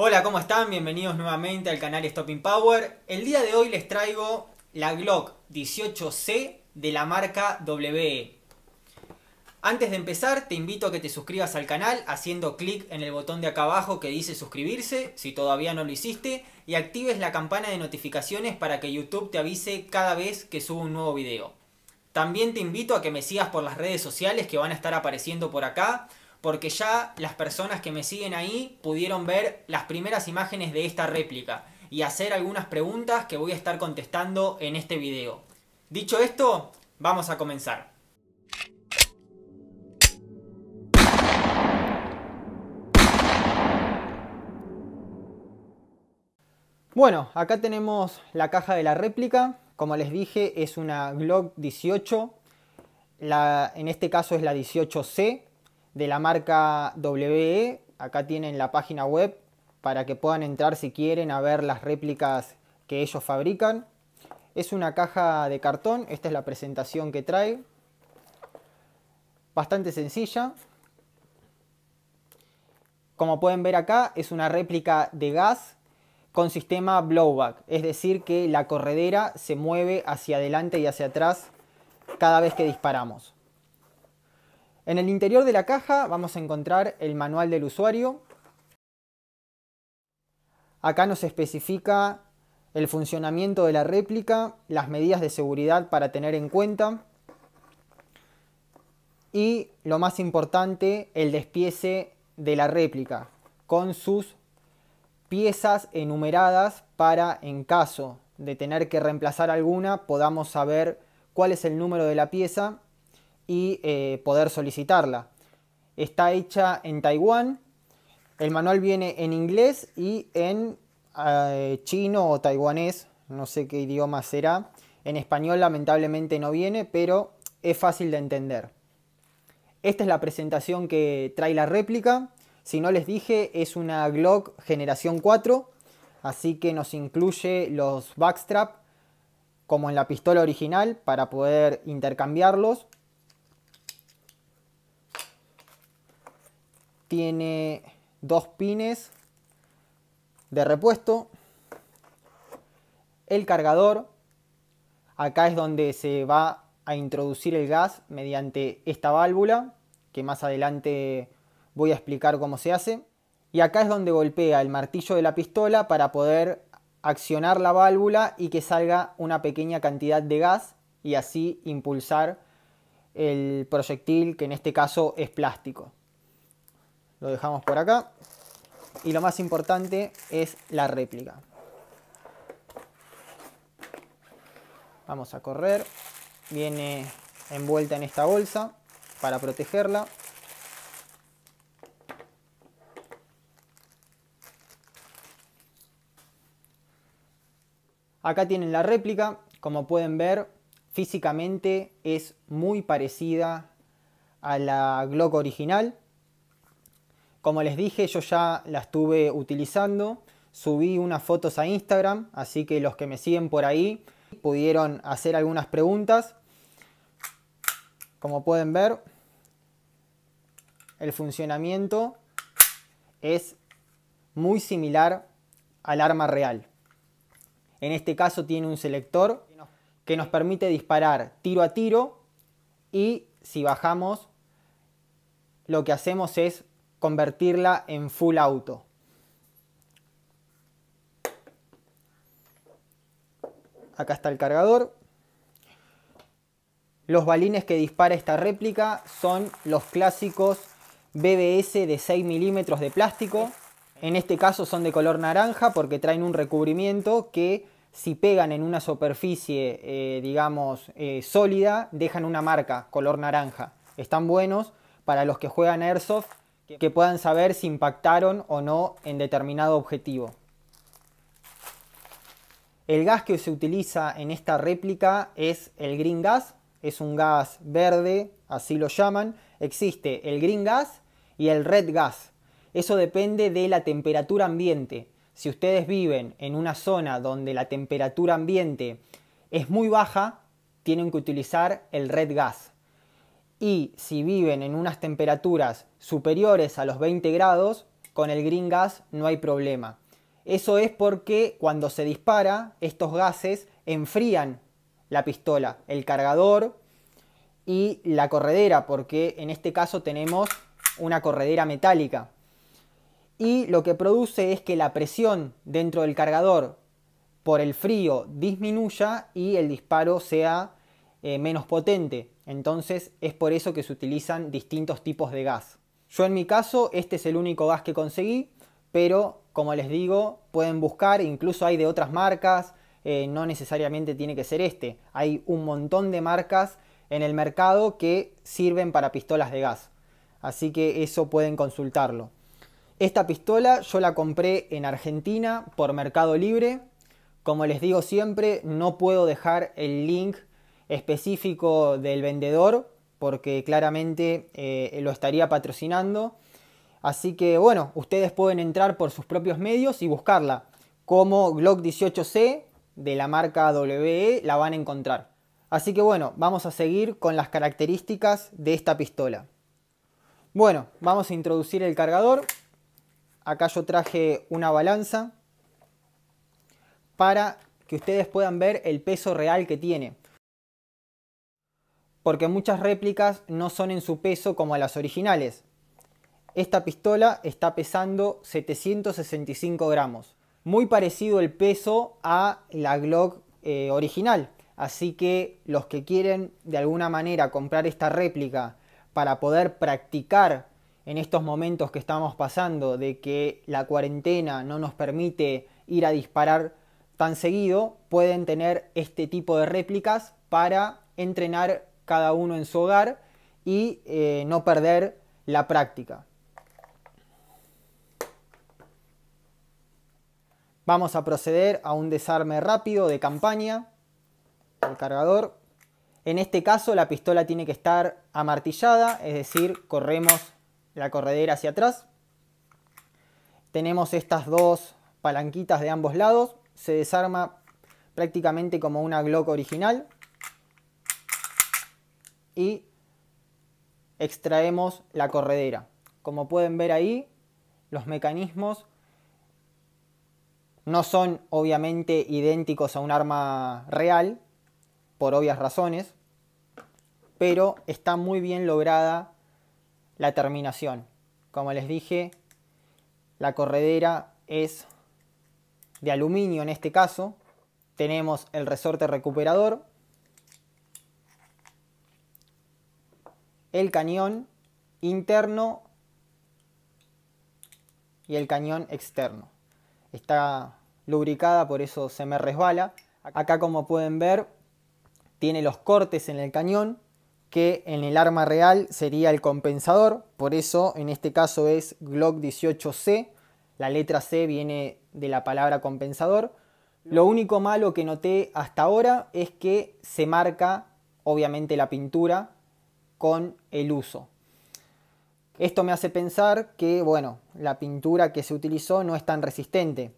Hola, ¿cómo están? Bienvenidos nuevamente al canal Stopping Power. El día de hoy les traigo la Glock 18C de la marca WE. Antes de empezar, te invito a que te suscribas al canal haciendo clic en el botón de acá abajo que dice suscribirse, si todavía no lo hiciste, y actives la campana de notificaciones para que YouTube te avise cada vez que subo un nuevo video. También te invito a que me sigas por las redes sociales que van a estar apareciendo por acá, porque ya las personas que me siguen ahí pudieron ver las primeras imágenes de esta réplica y hacer algunas preguntas que voy a estar contestando en este video. Dicho esto, vamos a comenzar. Bueno, acá tenemos la caja de la réplica. Como les dije, es una Glock 18. en este caso es la 18C de la marca WE. Acá tienen la página web para que puedan entrar si quieren a ver las réplicas que ellos fabrican. Es una caja de cartón, esta es la presentación que trae. Bastante sencilla. Como pueden ver acá, es una réplica de gas con sistema blowback, es decir que la corredera se mueve hacia adelante y hacia atrás cada vez que disparamos. En el interior de la caja vamos a encontrar el manual del usuario. Acá nos especifica el funcionamiento de la réplica, las medidas de seguridad para tener en cuenta y lo más importante, el despiece de la réplica con sus piezas enumeradas para en caso de tener que reemplazar alguna podamos saber cuál es el número de la pieza y eh, poder solicitarla. Está hecha en Taiwán, el manual viene en inglés y en eh, chino o taiwanés, no sé qué idioma será. En español lamentablemente no viene, pero es fácil de entender. Esta es la presentación que trae la réplica. Si no les dije, es una Glock generación 4, así que nos incluye los backstrap como en la pistola original para poder intercambiarlos tiene dos pines de repuesto, el cargador, acá es donde se va a introducir el gas mediante esta válvula, que más adelante voy a explicar cómo se hace, y acá es donde golpea el martillo de la pistola para poder accionar la válvula y que salga una pequeña cantidad de gas y así impulsar el proyectil que en este caso es plástico. Lo dejamos por acá. Y lo más importante es la réplica. Vamos a correr. Viene envuelta en esta bolsa para protegerla. Acá tienen la réplica, como pueden ver, físicamente es muy parecida a la Glock original. Como les dije, yo ya la estuve utilizando, subí unas fotos a Instagram, así que los que me siguen por ahí pudieron hacer algunas preguntas. Como pueden ver, el funcionamiento es muy similar al arma real. En este caso tiene un selector que nos permite disparar tiro a tiro y si bajamos lo que hacemos es convertirla en full auto. Acá está el cargador. Los balines que dispara esta réplica son los clásicos BBS de 6 milímetros de plástico. En este caso son de color naranja porque traen un recubrimiento que si pegan en una superficie, eh, digamos, eh, sólida, dejan una marca color naranja. Están buenos para los que juegan Airsoft que puedan saber si impactaron o no en determinado objetivo. El gas que se utiliza en esta réplica es el green gas, es un gas verde, así lo llaman. Existe el green gas y el red gas. Eso depende de la temperatura ambiente. Si ustedes viven en una zona donde la temperatura ambiente es muy baja, tienen que utilizar el red gas y si viven en unas temperaturas superiores a los 20 grados, con el green gas no hay problema. Eso es porque cuando se dispara, estos gases enfrían la pistola, el cargador y la corredera, porque en este caso tenemos una corredera metálica. Y lo que produce es que la presión dentro del cargador por el frío disminuya y el disparo sea eh, menos potente. Entonces es por eso que se utilizan distintos tipos de gas. Yo en mi caso este es el único gas que conseguí, pero como les digo, pueden buscar, e incluso hay de otras marcas, eh, no necesariamente tiene que ser este. Hay un montón de marcas en el mercado que sirven para pistolas de gas. Así que eso pueden consultarlo. Esta pistola yo la compré en Argentina por Mercado Libre. Como les digo siempre, no puedo dejar el link específico del vendedor porque claramente eh, lo estaría patrocinando. Así que bueno, ustedes pueden entrar por sus propios medios y buscarla. Como Glock 18C de la marca WE la van a encontrar. Así que bueno, vamos a seguir con las características de esta pistola. Bueno, vamos a introducir el cargador. Acá yo traje una balanza para que ustedes puedan ver el peso real que tiene porque muchas réplicas no son en su peso como las originales. Esta pistola está pesando 765 gramos, muy parecido el peso a la Glock eh, original. Así que los que quieren de alguna manera comprar esta réplica para poder practicar en estos momentos que estamos pasando de que la cuarentena no nos permite ir a disparar tan seguido, pueden tener este tipo de réplicas para entrenar cada uno en su hogar y eh, no perder la práctica. Vamos a proceder a un desarme rápido de campaña El cargador. En este caso la pistola tiene que estar amartillada, es decir, corremos la corredera hacia atrás. Tenemos estas dos palanquitas de ambos lados, se desarma prácticamente como una Glock original y extraemos la corredera. Como pueden ver ahí, los mecanismos no son obviamente idénticos a un arma real, por obvias razones, pero está muy bien lograda la terminación. Como les dije, la corredera es de aluminio en este caso. Tenemos el resorte recuperador el cañón interno y el cañón externo. Está lubricada, por eso se me resbala. Acá como pueden ver, tiene los cortes en el cañón, que en el arma real sería el compensador, por eso en este caso es Glock 18C, la letra C viene de la palabra compensador. Lo único malo que noté hasta ahora es que se marca, obviamente, la pintura, con el uso. Esto me hace pensar que, bueno, la pintura que se utilizó no es tan resistente,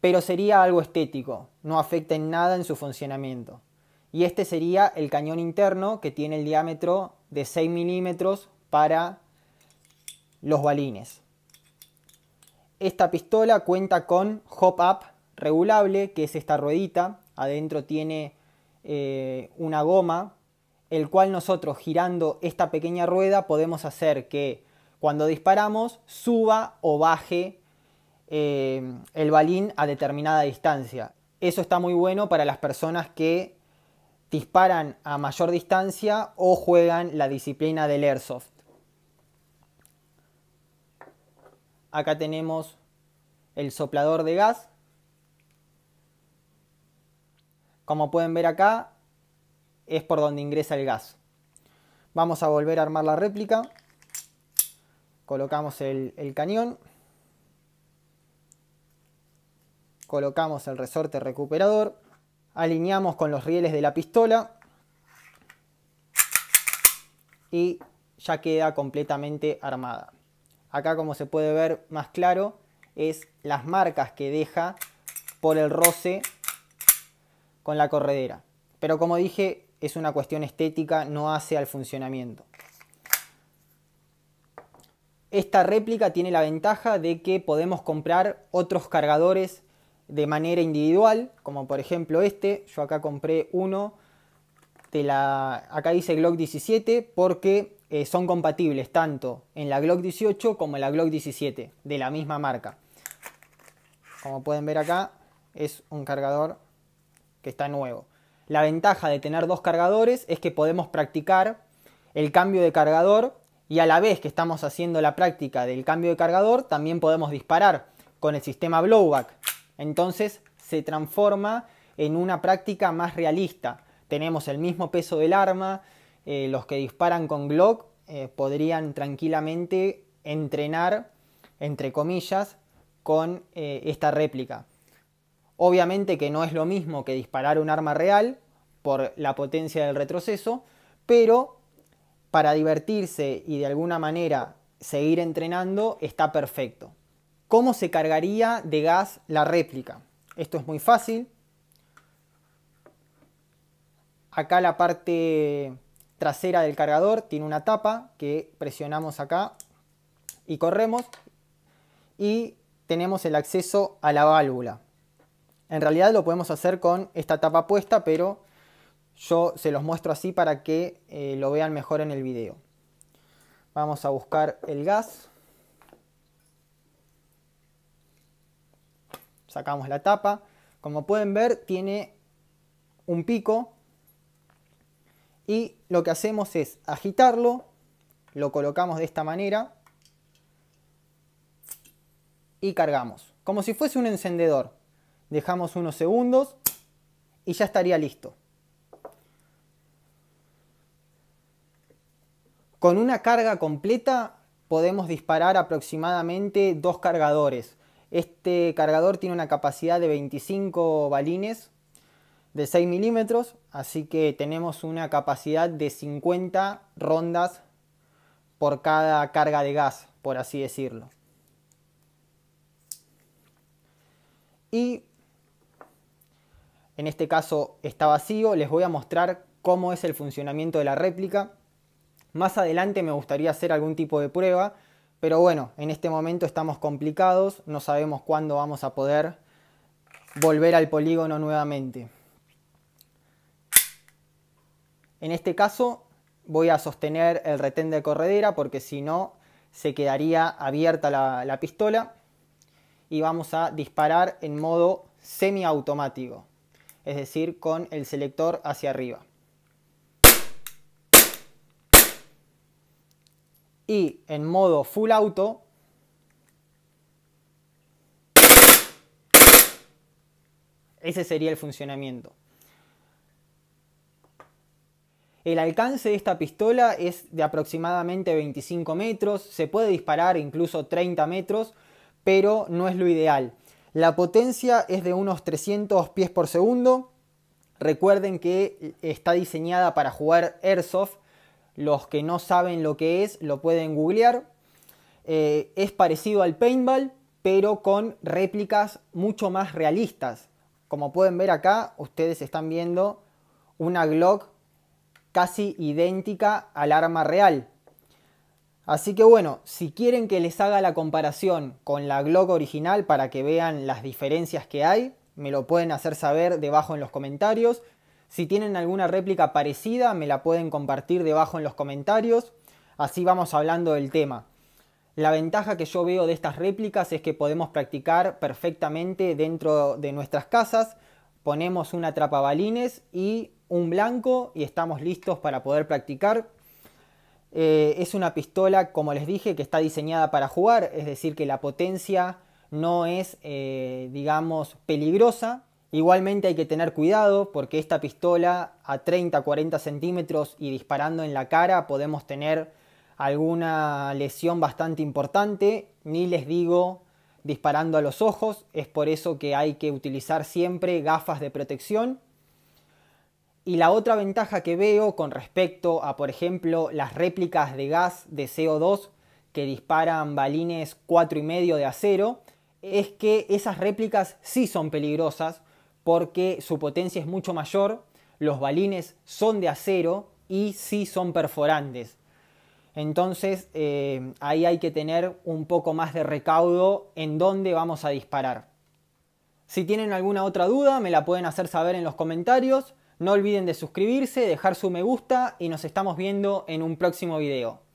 pero sería algo estético, no afecta en nada en su funcionamiento. Y este sería el cañón interno que tiene el diámetro de 6 milímetros para los balines. Esta pistola cuenta con hop up regulable, que es esta ruedita. Adentro tiene eh, una goma el cual nosotros girando esta pequeña rueda podemos hacer que cuando disparamos suba o baje eh, el balín a determinada distancia. Eso está muy bueno para las personas que disparan a mayor distancia o juegan la disciplina del airsoft. Acá tenemos el soplador de gas. Como pueden ver acá, es por donde ingresa el gas. Vamos a volver a armar la réplica. Colocamos el, cañón. Colocamos el resorte recuperador. Alineamos con los rieles de la pistola. Y ya queda completamente armada. Acá como se puede ver más claro es las marcas que deja por el roce con la corredera. Pero como dije, es una cuestión estética, no hace al funcionamiento. Esta réplica tiene la ventaja de que podemos comprar otros cargadores de manera individual, como por ejemplo este, yo acá compré uno de la, acá dice Glock 17 porque eh, son compatibles tanto en la Glock 18 como en la Glock 17 de la misma marca. Como pueden ver acá, es un cargador que está nuevo. La ventaja de tener dos cargadores es que podemos practicar el cambio de cargador y a la vez que estamos haciendo la práctica del cambio de cargador, también podemos disparar con el sistema blowback. Entonces se transforma en una práctica más realista. Tenemos el mismo peso del arma, eh, los que disparan con Glock eh, podrían tranquilamente entrenar, entre comillas, con eh, esta réplica. Obviamente que no es lo mismo que disparar un arma real por la potencia del retroceso, pero para divertirse y de alguna manera seguir entrenando está perfecto. ¿Cómo se cargaría de gas la réplica? Esto es muy fácil. Acá la parte trasera del cargador tiene una tapa que presionamos acá y corremos y tenemos el acceso a la válvula. En realidad lo podemos hacer con esta tapa puesta, pero yo se los muestro así para que eh, lo vean mejor en el video. Vamos a buscar el gas. Sacamos la tapa. Como pueden ver tiene un pico y lo que hacemos es agitarlo, lo colocamos de esta manera y cargamos, como si fuese un encendedor dejamos unos segundos y ya estaría listo. Con una carga completa podemos disparar aproximadamente dos cargadores. Este cargador tiene una capacidad de 25 balines de 6 milímetros, así que tenemos una capacidad de 50 rondas por cada carga de gas, por así decirlo. Y en este caso está vacío, les voy a mostrar cómo es el funcionamiento de la réplica. Más adelante me gustaría hacer algún tipo de prueba, pero bueno, en este momento estamos complicados, no sabemos cuándo vamos a poder volver al polígono nuevamente. En este caso voy a sostener el retén de corredera porque si no se quedaría abierta la, pistola y vamos a disparar en modo semiautomático es decir, con el selector hacia arriba. Y en modo full auto Ese sería el funcionamiento. El alcance de esta pistola es de aproximadamente 25 metros, se puede disparar incluso 30 metros, pero no es lo ideal. La potencia es de unos 300 pies por segundo. Recuerden que está diseñada para jugar airsoft. Los que no saben lo que es lo pueden googlear. Eh, es parecido al paintball, pero con réplicas mucho más realistas. Como pueden ver acá, ustedes están viendo una Glock casi idéntica al arma real. Así que bueno, si quieren que les haga la comparación con la Glock original para que vean las diferencias que hay, me lo pueden hacer saber debajo en los comentarios. Si tienen alguna réplica parecida, me la pueden compartir debajo en los comentarios. Así vamos hablando del tema. La ventaja que yo veo de estas réplicas es que podemos practicar perfectamente dentro de nuestras casas. Ponemos una trapa balines y un blanco y estamos listos para poder practicar. Eh, es una pistola, como les dije, que está diseñada para jugar, es decir, que la potencia no es, eh, digamos, peligrosa. Igualmente hay que tener cuidado porque esta pistola a 30-40 centímetros y disparando en la cara podemos tener alguna lesión bastante importante, ni les digo disparando a los ojos, es por eso que hay que utilizar siempre gafas de protección y la otra ventaja que veo con respecto a, por ejemplo, las réplicas de gas de CO2 que disparan balines 4,5 de acero, es que esas réplicas sí son peligrosas porque su potencia es mucho mayor, los balines son de acero y sí son perforantes. Entonces eh, ahí hay que tener un poco más de recaudo en dónde vamos a disparar. Si tienen alguna otra duda me la pueden hacer saber en los comentarios. No olviden de suscribirse, dejar su me gusta y nos estamos viendo en un próximo video.